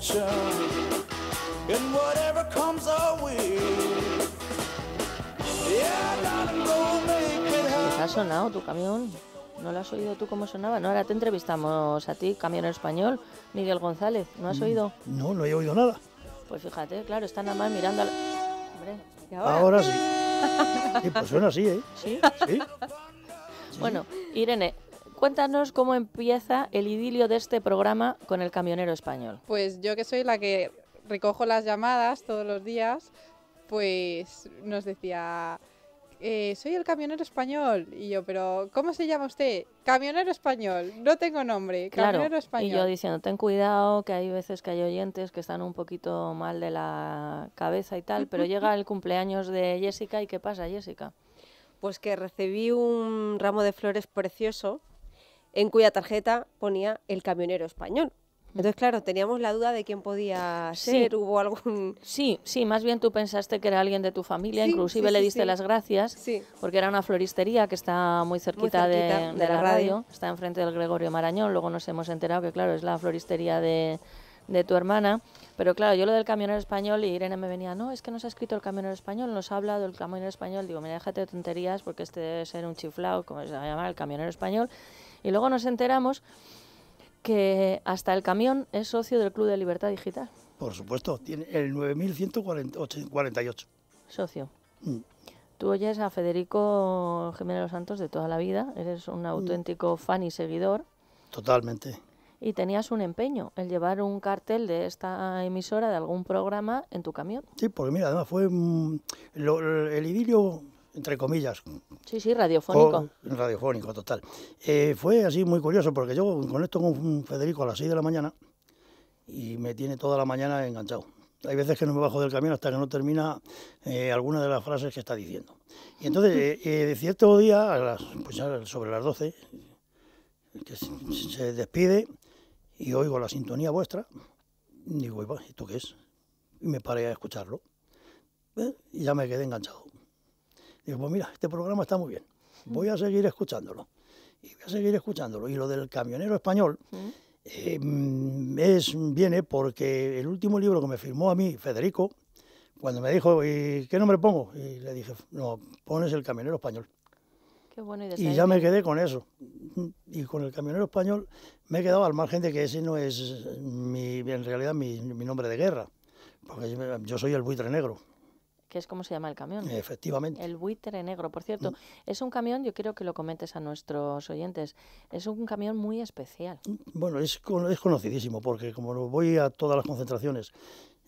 future ha sonado tu camión? ¿No lo has oído tú cómo sonaba? No, ahora te entrevistamos a ti, camión español, Miguel González. ¿No has mm, oído? No, no he oído nada. Pues fíjate, claro, está nada más mirando al... Hombre, ahora? sí. Y Pues suena así, ¿eh? ¿Sí? sí. Bueno, Irene, Cuéntanos cómo empieza el idilio de este programa con el camionero español. Pues yo que soy la que recojo las llamadas todos los días, pues nos decía, eh, soy el camionero español. Y yo, pero ¿cómo se llama usted? Camionero español, no tengo nombre, camionero claro, español. Y yo diciendo, ten cuidado, que hay veces que hay oyentes que están un poquito mal de la cabeza y tal, pero llega el cumpleaños de Jessica y ¿qué pasa, Jessica? Pues que recibí un ramo de flores precioso en cuya tarjeta ponía el camionero español. Entonces, claro, teníamos la duda de quién podía ser, hubo algún... Sí, sí, más bien tú pensaste que era alguien de tu familia, inclusive le diste las gracias, porque era una floristería que está muy cerquita, de, la, radio. está enfrente del Gregorio Marañón, luego nos hemos enterado que, claro, es la floristería de, tu hermana, pero claro, yo lo del camionero español y Irene me venía, no, es que nos ha escrito el camionero español, nos ha hablado el camionero español, digo, mira, déjate de tonterías porque este debe ser un chiflado, como se llama el camionero español, y luego nos enteramos que hasta el camión es socio del Club de Libertad Digital. Por supuesto, tiene el 9148. Socio. Mm. Tú oyes a Federico Jiménez los Santos de toda la vida, eres un mm. auténtico fan y seguidor. Totalmente. Y tenías un empeño, el llevar un cartel de esta emisora, de algún programa, en tu camión. Sí, porque mira, además fue el idilio entre comillas. Sí, sí, radiofónico. radiofónico, total. Eh, fue así muy curioso porque yo conecto con Federico a las 6 de la mañana y me tiene toda la mañana enganchado. Hay veces que no me bajo del camión hasta que no termina eh, alguna de las frases que está diciendo. Y entonces, de eh, cierto día, pues sobre las 12, se despide y oigo la sintonía vuestra. Y digo, ¿esto qué es? Y me paré a escucharlo. Y ya me quedé enganchado. Digo, pues mira, este programa está muy bien, voy a seguir escuchándolo. Y voy a seguir escuchándolo. Y lo del camionero español eh, mm, es, viene porque el último libro que me firmó a mí, Federico, cuando me dijo, ¿y qué nombre pongo? Y le dije, no, pones el camionero español. Qué bueno, y, y, ya me quedé con eso. Y con el camionero español me he quedado al margen de que ese no es mi, en realidad mi, mi nombre de guerra, porque yo soy el buitre negro que es como se llama el camión. Efectivamente. El buitre negro. Por cierto, mm. es un camión, yo quiero que lo comentes a nuestros oyentes, es un camión muy especial. Mm, bueno, es, conocidísimo, porque como voy a todas las concentraciones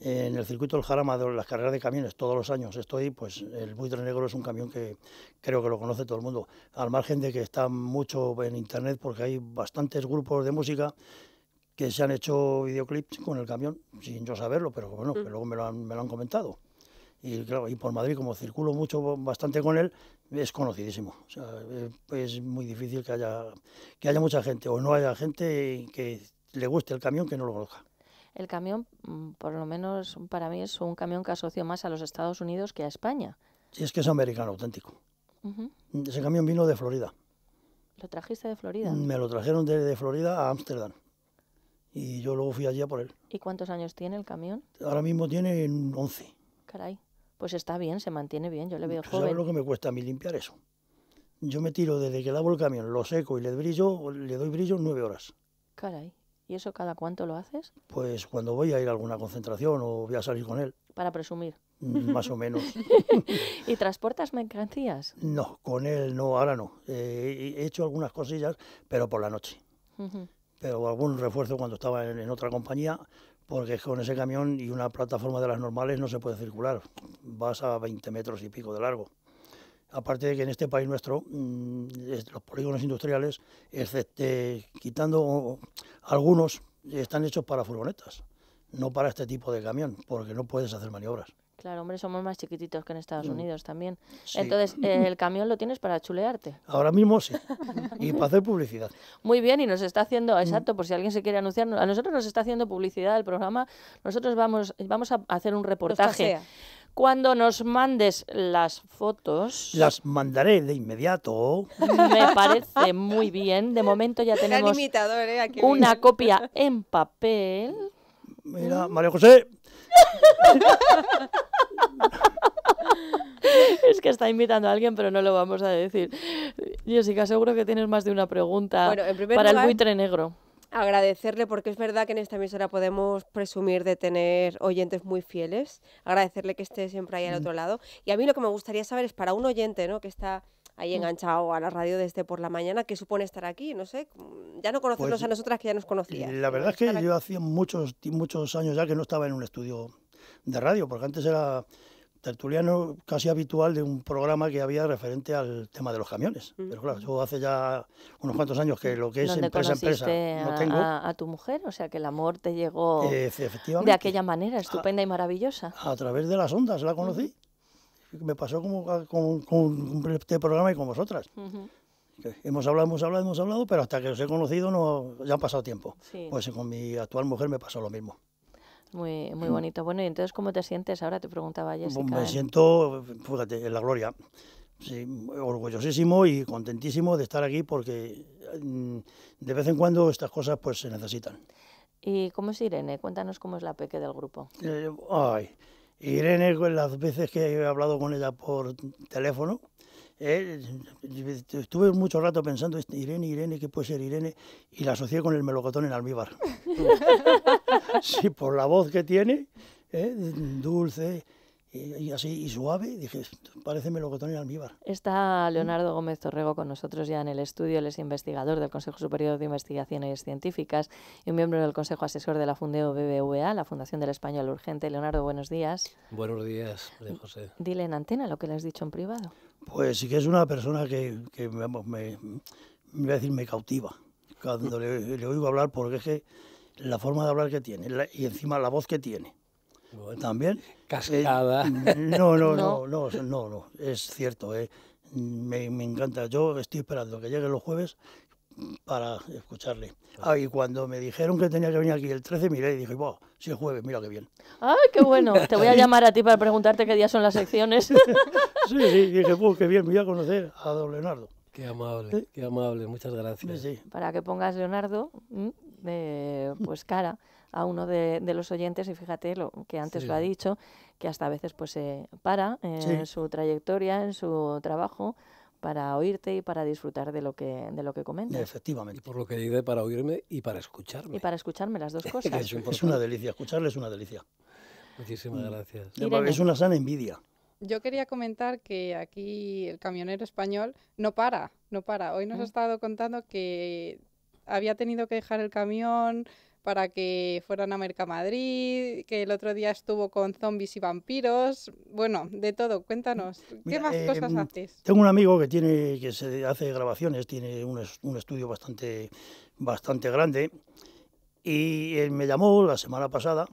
en el circuito del Jarama de las carreras de camiones todos los años estoy, pues el buitre negro es un camión que creo que lo conoce todo el mundo, al margen de que está mucho en internet porque hay bastantes grupos de música que se han hecho videoclips con el camión, sin yo saberlo, pero bueno, que mm. luego me lo han comentado. Y por Madrid, como circulo mucho, bastante con él, es conocidísimo. es muy difícil que haya, que haya mucha gente o no haya gente que le guste el camión que no lo conozca. El camión, mm, por lo menos para mí, es un camión que asocio más a los Estados Unidos que a España. Sí, es que es americano auténtico. Ese camión vino de Florida. ¿Lo trajiste de Florida? Me lo trajeron de, Florida a Ámsterdam. Y yo luego fui allí por él. ¿Y cuántos años tiene el camión? Ahora mismo tiene 11. Caray pues está bien, se mantiene bien, yo le veo joven. ¿Sabes lo que me cuesta a mí limpiar eso? Yo me tiro desde que lavo el camión, lo seco y le brillo, le doy brillo nueve horas. Caray, ¿y eso cada cuánto lo haces? Pues cuando voy a ir a alguna concentración o voy a salir con él. Para presumir. Mm, más o menos. ¿Y transportas mercancías? No, con él no, ahora no. Eh, he hecho algunas cosillas, pero por la noche. Pero algún refuerzo cuando estaba en otra compañía, porque con ese camión y una plataforma de las normales no se puede circular, vas a 20 metros y pico de largo. Aparte de que en este país nuestro, mm, los polígonos industriales, quitando algunos, están hechos para furgonetas, no para este tipo de camión, porque no puedes hacer maniobras. Claro, hombre, somos más chiquititos que en Estados mm. Unidos también. Entonces, el camión lo tienes para chulearte. Ahora mismo sí. Y para hacer publicidad. Muy bien, y nos está haciendo, mm. exacto, por si alguien se quiere anunciar, a nosotros nos está haciendo publicidad el programa. Nosotros vamos, vamos a hacer un reportaje. Cuando nos mandes las fotos. Las mandaré de inmediato. Me parece muy bien. De momento ya tenemos eh, una copia en papel. Mira, María José, es que está invitando a alguien, pero no lo vamos a decir. Jessica, seguro que tienes más de una pregunta para el buitre negro. Agradecerle, porque es verdad que en esta emisora podemos presumir de tener oyentes muy fieles. Agradecerle que esté siempre ahí al mm. otro lado. Y a mí lo que me gustaría saber es para un oyente ¿no? que está ahí mm. enganchado a la radio desde por la mañana. que supone estar aquí? No sé, ya no conocemos pues a nosotras que ya nos conocías. La verdad es que yo hacía muchos, muchos años ya que no estaba en un estudio de radio, porque antes era tertuliano casi habitual de un programa que había referente al tema de los camiones. Mm. Pero claro, yo hace ya unos cuantos años que lo que es empresa empresa a, no tengo. A, tu mujer, o sea que el amor te llegó de aquella manera estupenda y maravillosa. A través de las ondas la conocí me pasó como con, este programa y con vosotras. Hemos hablado, hemos hablado, hemos hablado, pero hasta que os he conocido no, ya han pasado tiempo. Pues con mi actual mujer me pasó lo mismo. Muy, muy mm. bonito. Bueno, y entonces, ¿cómo te sientes ahora? Te preguntaba Jessica. Pues me ¿eh? siento, fíjate, en la gloria. orgullosísimo y contentísimo de estar aquí porque mm, de vez en cuando estas cosas pues se necesitan. ¿Y cómo es Irene? Cuéntanos cómo es la peque del grupo. Eh, ay, Irene, pues, las veces que he hablado con ella por teléfono, eh, estuve mucho rato pensando, este, Irene, Irene, ¿qué puede ser Irene? Y la asocié con el melocotón en almíbar. sí, por la voz que tiene, eh, dulce, y así y suave, dije, parece melocotón en almíbar. Está Leonardo Gómez Torrego con nosotros ya en el estudio, él es investigador del Consejo Superior de Investigaciones Científicas y un miembro del Consejo Asesor de la Fundeo BBVA, la Fundación del Español Urgente. Leonardo, buenos días. Buenos días, José. Dile en antena lo que le has dicho en privado. Pues sí que es una persona que, que me, me, voy a decir, me cautiva cuando le, oigo hablar porque es que la forma de hablar que tiene y encima la voz que tiene también. casi nada eh, mm, no, no, no, no, no, no, es cierto. Eh. Me, encanta. Yo estoy esperando que llegue los jueves para escucharle. Ah, y cuando me dijeron que tenía que venir aquí el 13, miré y dije, wow, si es jueves, mira qué bien. ¡Ay, qué bueno! Te voy a llamar a ti para preguntarte qué día son las secciones. sí, sí, dije, pues qué bien, me voy a conocer a don Leonardo. Qué amable, qué amable, muchas gracias. Para que pongas Leonardo, mm, pues cara a uno de, los oyentes y fíjate lo que antes lo ha dicho, que hasta a veces pues se para en su trayectoria, en su trabajo para oírte y para disfrutar de lo que de lo que Efectivamente. por lo que dice, para oírme y para escucharme. Y para escucharme las dos cosas. es, una delicia, escucharle es una delicia. Muchísimas mm. gracias. Es una sana envidia. Yo quería comentar que aquí el camionero español no para, no para. Hoy nos mm. ha estado contando que había tenido que dejar el camión, para que fueran a Mercamadrid, que el otro día estuvo con zombies y vampiros, bueno, de todo, cuéntanos, ¿qué más eh, cosas mm, haces? Tengo un amigo que tiene, que se hace grabaciones, tiene un, estudio bastante, bastante grande, y él me llamó la semana pasada,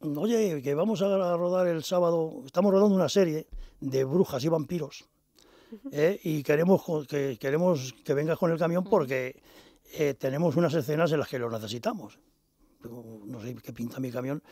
oye, que vamos a rodar el sábado, estamos rodando una serie de brujas y vampiros, ¿eh? y queremos que, queremos que vengas con el camión porque eh, tenemos unas escenas en las que lo necesitamos. No sé qué pinta mi camión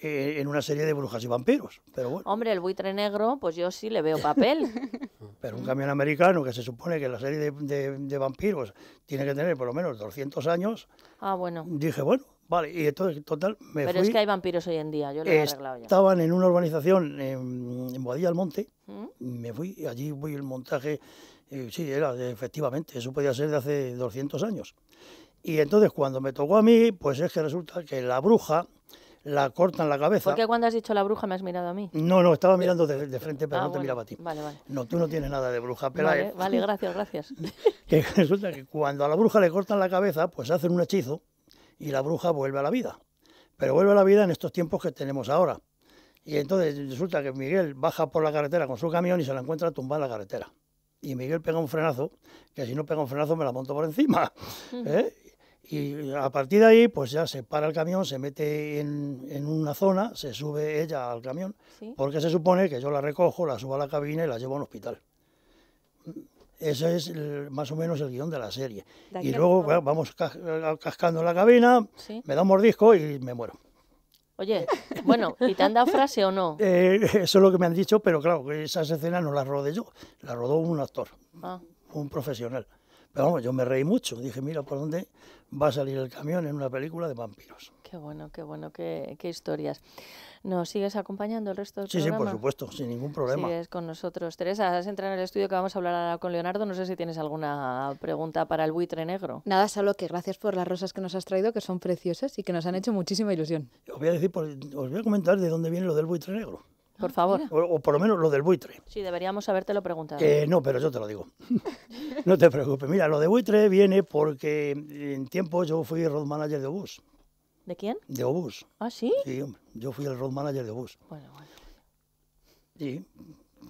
eh, en una serie de brujas y vampiros, pero bueno. Hombre, el buitre negro, pues yo sí le veo papel. pero un camión americano que se supone que la serie de, de, vampiros tiene que tener por lo menos 200 años. Ah, bueno. Dije, bueno, Vale, y entonces, total, me Pero es que hay vampiros hoy en día, yo lo he arreglado ya. Estaban en una urbanización en, en Boadilla del Monte, ¿Mm? me fui, allí fui el montaje, eh, sí, era, efectivamente, eso podía ser de hace 200 años. Y entonces cuando me tocó a mí, pues es que resulta que la bruja la cortan la cabeza. ¿Por qué cuando has dicho la bruja me has mirado a mí? No, no, estaba mirando de, frente, pero ah, no te miraba a ti. Vale, vale. No, tú no tienes nada de bruja, pero... Vale, eh, vale gracias, gracias. que resulta que cuando a la bruja le cortan la cabeza, pues hacen un hechizo y la bruja vuelve a la vida. Pero vuelve a la vida en estos tiempos que tenemos ahora. Y entonces resulta que Miguel baja por la carretera con su camión y se la encuentra tumbada en la carretera. Y Miguel pega un frenazo, que si no pega un frenazo me la monto por encima. ¿eh? Y a partir de ahí, pues ya se para el camión, se mete en, una zona, se sube ella al camión, porque se supone que yo la recojo, la subo a la cabina y la llevo a un hospital. Ese es más o menos el guión de la serie. y luego vamos eh, cascando la cabina, me da un mordisco y me muero. Oye, bueno, ¿y te han dado frase o no? Eh, eso es lo que me han dicho, pero claro, esas escenas no las rodé yo, las rodó un actor, ah. un profesional. Pero vamos, yo me reí mucho. Dije, mira, ¿por dónde va a salir el camión en una película de vampiros? Qué bueno, qué bueno, qué, historias. ¿Nos sigues acompañando el resto del sí, Sí, sí, por supuesto, sin ningún problema. Sigues con nosotros. Teresa, has entrado en el estudio que vamos a hablar con Leonardo. No sé si tienes alguna pregunta para el buitre negro. Nada, solo que gracias por las rosas que nos has traído, que son preciosas y que nos han hecho muchísima ilusión. Os voy a, decir, os voy a comentar de dónde viene lo del buitre negro. Ah, por favor. O, por lo menos lo del buitre. Sí, deberíamos habértelo preguntado. no, pero yo te lo digo. no te preocupes. Mira, lo de buitre viene porque en tiempo yo fui road manager de bus. ¿De quién? De Obus. ¿Ah, sí? Sí, Yo fui el road manager de Obus. Bueno, bueno. Sí,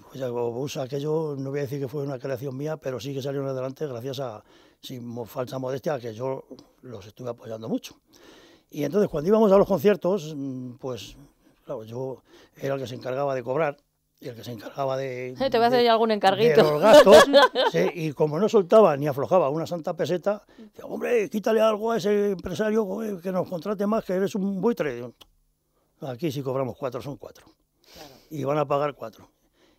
pues Obus, aquello, no voy a decir que fue una creación mía, pero sí que salieron adelante gracias a, sin falsa modestia, a que yo los estuve apoyando mucho. Y entonces, cuando íbamos a los conciertos, mm, pues, claro, yo era el que se encargaba de cobrar y el que se encargaba de. te voy a hacer algún encarguito. los gastos, y como no soltaba ni aflojaba una santa peseta, decía, hombre, quítale algo a ese empresario que nos contrate más, que eres un buitre. Aquí si cobramos cuatro, son cuatro. Y van a pagar cuatro.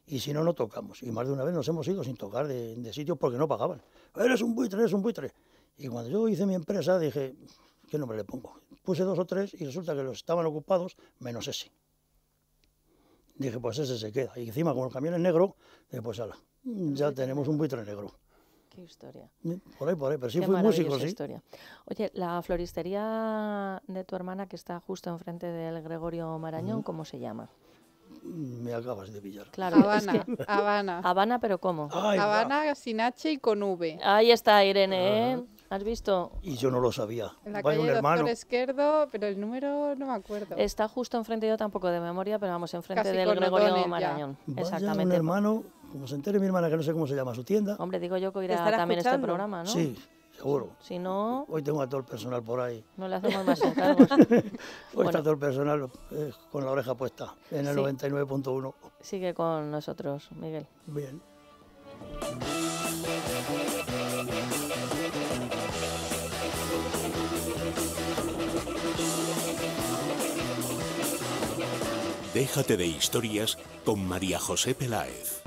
Y si no, no tocamos. Y más de una vez nos hemos ido sin tocar de, de sitios porque no pagaban. Eres un buitre, eres un buitre. Y cuando yo hice mi empresa dije, ¿qué nombre le pongo? Puse dos o tres y resulta que los estaban ocupados menos ese. Dije, pues ese se queda. Y encima, con el camión es negro, pues ala, ya tenemos un buitre negro. Qué historia. Mm, por ahí, por ahí, pero sí músico, sí. historia. Oye, la floristería de tu hermana que está justo enfrente del Gregorio Marañón, ¿cómo se llama? Me acabas de pillar. Claro, Habana, Habana. Habana, pero ¿cómo? Habana sin H y con V. Ahí está, Irene, ah. ¿eh? ¿Has visto? Y yo no lo sabía. En la Vaya calle un izquierdo, pero el número no me acuerdo. Está justo enfrente, yo tampoco de memoria, pero vamos, enfrente del Gregorio Marañón. Exactamente. un hermano, como se entere mi hermana, que no sé cómo se llama su tienda. Hombre, digo yo que irá también este programa, ¿no? Sí, seguro. Si no... Hoy tengo a todo el personal por ahí. No le hacemos más encargos. Hoy está todo el personal eh, con la oreja puesta en el 99.1. Sigue con nosotros, Miguel. Bien. Déjate de historias con María José Peláez.